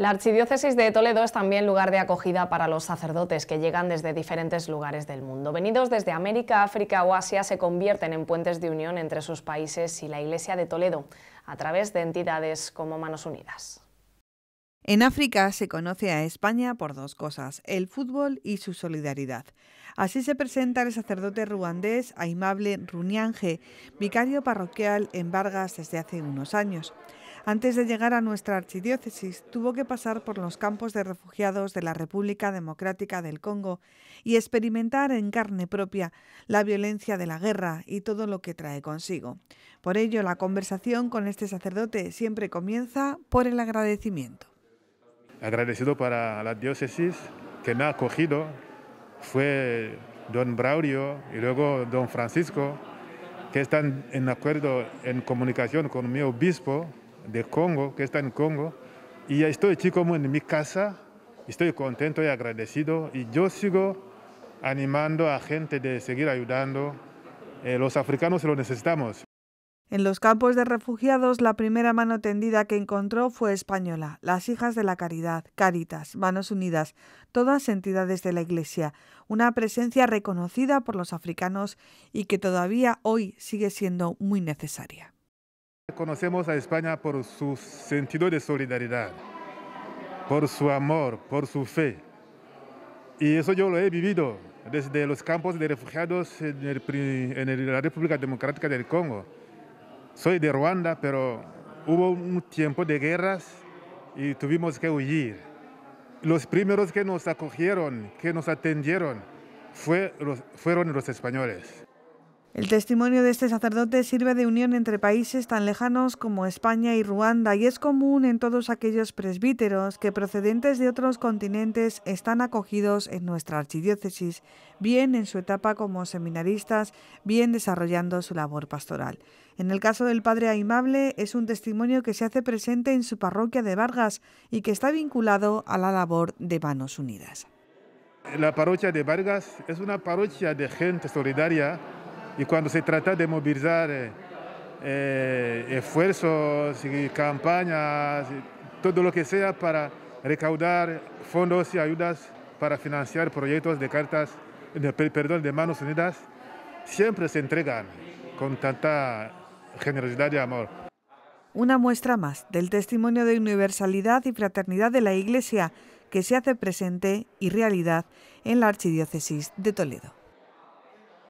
La Archidiócesis de Toledo es también lugar de acogida para los sacerdotes que llegan desde diferentes lugares del mundo. Venidos desde América, África o Asia se convierten en puentes de unión entre sus países y la Iglesia de Toledo a través de entidades como Manos Unidas. En África se conoce a España por dos cosas, el fútbol y su solidaridad. Así se presenta el sacerdote ruandés Aimable Runiange, vicario parroquial en Vargas desde hace unos años. Antes de llegar a nuestra archidiócesis, tuvo que pasar por los campos de refugiados de la República Democrática del Congo y experimentar en carne propia la violencia de la guerra y todo lo que trae consigo. Por ello, la conversación con este sacerdote siempre comienza por el agradecimiento. Agradecido para la diócesis que me ha acogido fue don Braulio y luego don Francisco, que están en acuerdo, en comunicación con mi obispo de Congo, que está en Congo. Y estoy aquí como en mi casa, estoy contento y agradecido. Y yo sigo animando a gente de seguir ayudando. Eh, los africanos lo necesitamos. En los campos de refugiados, la primera mano tendida que encontró fue española, las Hijas de la Caridad, Caritas, Manos Unidas, todas entidades de la Iglesia, una presencia reconocida por los africanos y que todavía hoy sigue siendo muy necesaria. Conocemos a España por su sentido de solidaridad, por su amor, por su fe. Y eso yo lo he vivido desde los campos de refugiados en, en la República Democrática del Congo soy de Ruanda, pero hubo un tiempo de guerras y tuvimos que huir. Los primeros que nos acogieron, que nos atendieron, fueron los españoles. El testimonio de este sacerdote sirve de unión entre países tan lejanos como España y Ruanda y es común en todos aquellos presbíteros que procedentes de otros continentes están acogidos en nuestra archidiócesis, bien en su etapa como seminaristas, bien desarrollando su labor pastoral. En el caso del padre Aimable es un testimonio que se hace presente en su parroquia de Vargas y que está vinculado a la labor de Manos Unidas. La parroquia de Vargas es una parroquia de gente solidaria y cuando se trata de movilizar eh, eh, esfuerzos y campañas, todo lo que sea para recaudar fondos y ayudas para financiar proyectos de cartas, perdón, de manos unidas, siempre se entregan con tanta generosidad y amor. Una muestra más del testimonio de universalidad y fraternidad de la Iglesia que se hace presente y realidad en la Archidiócesis de Toledo.